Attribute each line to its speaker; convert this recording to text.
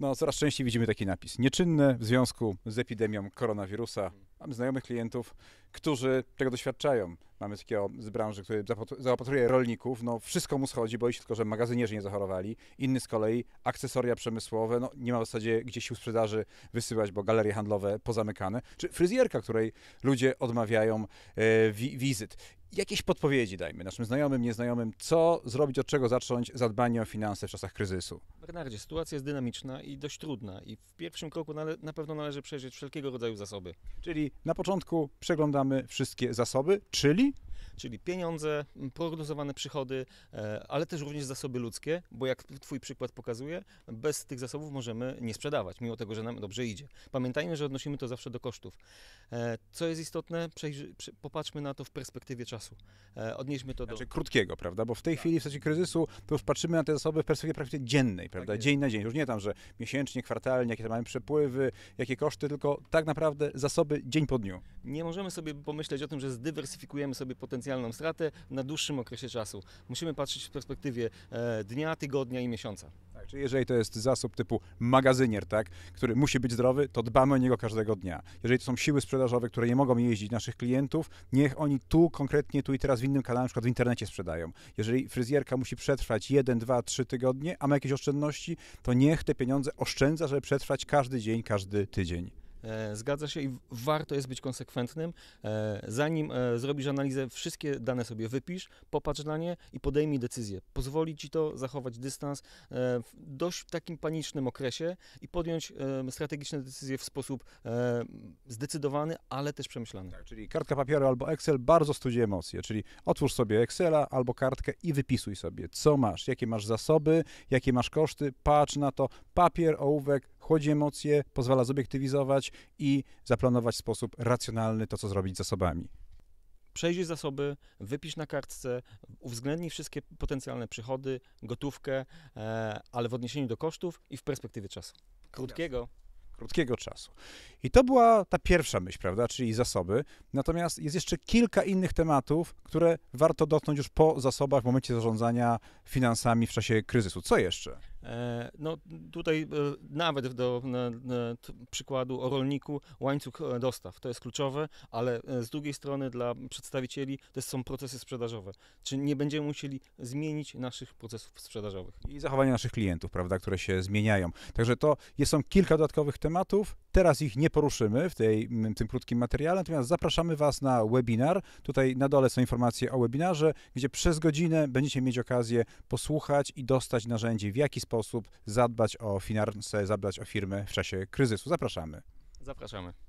Speaker 1: No, coraz częściej widzimy taki napis. Nieczynne w związku z epidemią koronawirusa. Mamy znajomych klientów, którzy tego doświadczają. Mamy takiego z branży, który zaopatruje rolników, no wszystko mu schodzi, boi się tylko, że magazynierzy nie zachorowali. Inny z kolei akcesoria przemysłowe, no nie ma w zasadzie gdzie sił sprzedaży wysyłać, bo galerie handlowe pozamykane. Czy fryzjerka, której ludzie odmawiają e, wi wizyt jakieś podpowiedzi dajmy naszym znajomym, nieznajomym, co zrobić, od czego zacząć zadbanie o finanse w czasach kryzysu?
Speaker 2: Bernardzie, sytuacja jest dynamiczna i dość trudna i w pierwszym kroku nale- na pewno należy przejrzeć wszelkiego rodzaju zasoby.
Speaker 1: Czyli na początku przeglądamy wszystkie zasoby, czyli czyli
Speaker 2: pieniądze, prognozowane przychody, e, ale też również zasoby ludzkie, bo jak Twój przykład pokazuje, bez tych zasobów możemy nie sprzedawać, mimo tego, że nam dobrze idzie. Pamiętajmy, że odnosimy to zawsze do kosztów. E, co jest istotne, przejrzy, popatrzmy na to w perspektywie czasu. E, odnieśmy to do... Znaczy krótkiego,
Speaker 1: prawda? Bo w tej tak. chwili w czasie kryzysu to już patrzymy na te zasoby w perspektywie praktycznie dziennej, prawda? Tak dzień na dzień. Już nie tam, że miesięcznie, kwartalnie, jakie tam mamy przepływy, jakie koszty, tylko tak naprawdę zasoby dzień po dniu.
Speaker 2: Nie możemy sobie pomyśleć o tym, że zdywersyfikujemy sobie potencjał potencjalną stratę na dłuższym okresie czasu. Musimy patrzeć w perspektywie
Speaker 1: e, dnia, tygodnia i miesiąca. Tak, czyli jeżeli to jest zasób typu magazynier, tak, który musi być zdrowy, to dbamy o niego każdego dnia. Jeżeli to są siły sprzedażowe, które nie mogą jeździć naszych klientów, niech oni tu konkretnie, tu i teraz w innym kanale, na przykład w internecie sprzedają. Jeżeli fryzjerka musi przetrwać 1, 2, 3 tygodnie, a ma jakieś oszczędności, to niech te pieniądze oszczędza, żeby przetrwać każdy dzień, każdy tydzień.
Speaker 2: E, zgadza się i warto jest być konsekwentnym. E, zanim e, zrobisz analizę, wszystkie dane sobie wypisz, popatrz na nie i podejmij decyzję. Pozwoli ci to zachować dystans w dość takim panicznym okresie i podjąć strategiczne decyzje w sposób zdecydowany, ale
Speaker 1: też przemyślany. Tak, czyli kartka papieru albo Excel bardzo studzi emocje, czyli otwórz sobie Excela albo kartkę i wypisuj sobie, co masz, jakie masz zasoby, jakie masz koszty, patrz na to, papier, ołówek, chłodzi emocje, pozwala zobiektywizować i zaplanować w sposób racjonalny to, co zrobić z zasobami
Speaker 2: przejrzyj zasoby, wypisz na kartce, uwzględnij wszystkie potencjalne przychody, gotówkę, e, ale w odniesieniu do kosztów i w perspektywie
Speaker 1: czasu. Krótkiego. Krótkiego czasu. I to była ta pierwsza myśl, prawda, czyli zasoby. Natomiast jest jeszcze kilka innych tematów, które warto dotknąć już po zasobach w momencie zarządzania finansami w czasie kryzysu. Co jeszcze?
Speaker 2: E, no tutaj e, nawet do na, na, przykładu o rolniku łańcuch e, dostaw to jest kluczowe, ale z drugiej strony dla przedstawicieli to są procesy sprzedażowe. Czy nie będziemy musieli zmienić naszych procesów sprzedażowych?
Speaker 1: I zachowania naszych klientów, prawda, które się zmieniają. Także to jest, są kilka dodatkowych tematów. Teraz ich nie poruszymy w tej, mm, tym krótkim materiale, natomiast zapraszamy Was na webinar. Tutaj na dole są informacje o webinarze, gdzie przez godzinę będziecie mieć okazję posłuchać i dostać narzędzi, w jaki sposób zadbać o finanse, zadbać o firmę w czasie kryzysu. Zapraszamy.
Speaker 2: Zapraszamy.